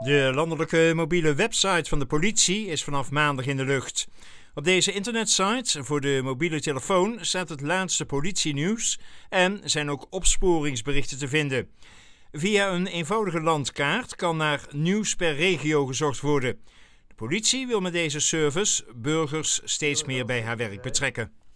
De landelijke mobiele website van de politie is vanaf maandag in de lucht. Op deze internetsite voor de mobiele telefoon staat het laatste politienieuws en zijn ook opsporingsberichten te vinden. Via een eenvoudige landkaart kan naar nieuws per regio gezocht worden. De politie wil met deze service burgers steeds meer bij haar werk betrekken.